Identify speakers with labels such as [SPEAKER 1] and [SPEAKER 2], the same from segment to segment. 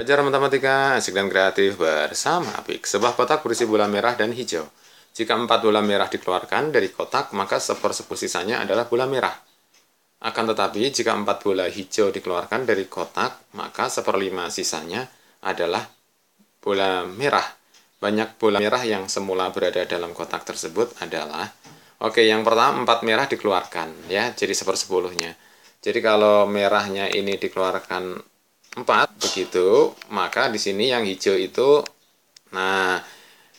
[SPEAKER 1] Belajar matematika asik dan kreatif bersama Apik. Sebuah kotak berisi bola merah dan hijau. Jika empat bola merah dikeluarkan dari kotak, maka sepersepuluh sisanya adalah bola merah. Akan tetapi, jika empat bola hijau dikeluarkan dari kotak, maka seperlima sisanya adalah bola merah. Banyak bola merah yang semula berada dalam kotak tersebut adalah Oke, yang pertama empat merah dikeluarkan, ya, jadi sepersepuluhnya. Jadi kalau merahnya ini dikeluarkan 4 begitu maka di sini yang hijau itu nah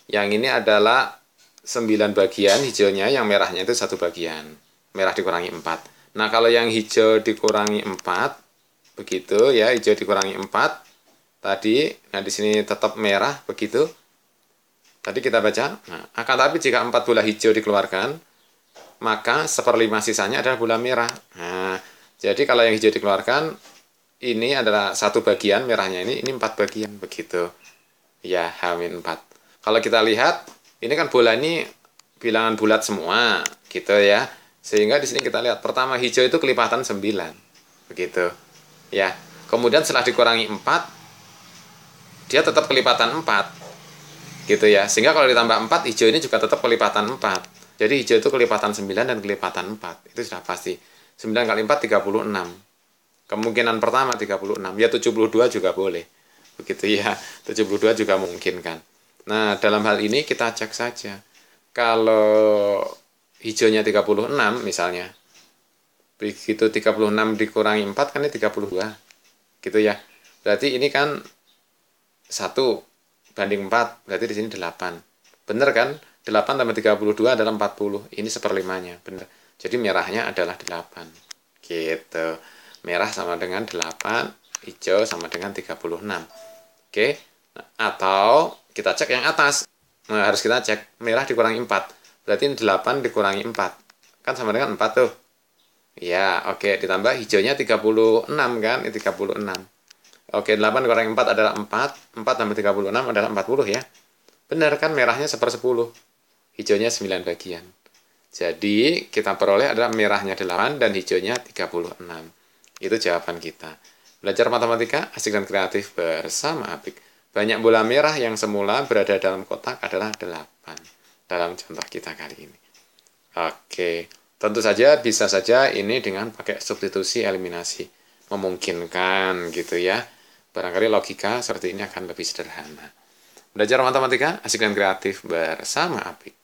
[SPEAKER 1] yang ini adalah 9 bagian hijaunya yang merahnya itu satu bagian merah dikurangi 4 nah kalau yang hijau dikurangi 4 begitu ya hijau dikurangi 4 tadi nah di sini tetap merah begitu tadi kita baca nah akan tapi jika 4 bola hijau dikeluarkan maka seperlima sisanya adalah bola merah nah jadi kalau yang hijau dikeluarkan ini adalah satu bagian merahnya ini ini empat bagian begitu ya h empat. kalau kita lihat ini kan bola ini bilangan bulat semua gitu ya sehingga di sini kita lihat pertama hijau itu kelipatan 9 begitu ya kemudian setelah dikurangi empat dia tetap kelipatan empat gitu ya sehingga kalau ditambah empat hijau ini juga tetap kelipatan empat jadi hijau itu kelipatan 9 dan kelipatan empat itu sudah pasti 9 kali 4 36 Kemungkinan pertama 36, ya 72 juga boleh. Begitu ya, 72 juga mungkin kan Nah, dalam hal ini kita cek saja. Kalau hijaunya 36 misalnya, begitu 36 dikurangi 4 kan ini 32. Gitu ya. Berarti ini kan 1 banding 4, berarti di sini 8. bener kan? 8 tambah 32 adalah 40. Ini seperlimanya, bener Jadi merahnya adalah 8. Gitu merah sama dengan 8, hijau sama dengan 36. Oke, nah, atau kita cek yang atas. Nah, harus kita cek, merah dikurangi 4. Berarti 8 dikurangi 4. Kan sama dengan 4 tuh. Ya, oke, ditambah hijaunya 36 kan, 36. Oke, 8 dikurangi 4 adalah 4, 4 tambah 36 adalah 40 ya. Benar kan merahnya 1 per 10, hijaunya 9 bagian. Jadi, kita peroleh adalah merahnya 8 dan hijaunya 36. Itu jawaban kita. Belajar matematika asik dan kreatif bersama Apik. Banyak bola merah yang semula berada dalam kotak adalah 8 dalam contoh kita kali ini. Oke, tentu saja bisa saja ini dengan pakai substitusi eliminasi memungkinkan gitu ya. Barangkali logika seperti ini akan lebih sederhana. Belajar matematika asik dan kreatif bersama Apik.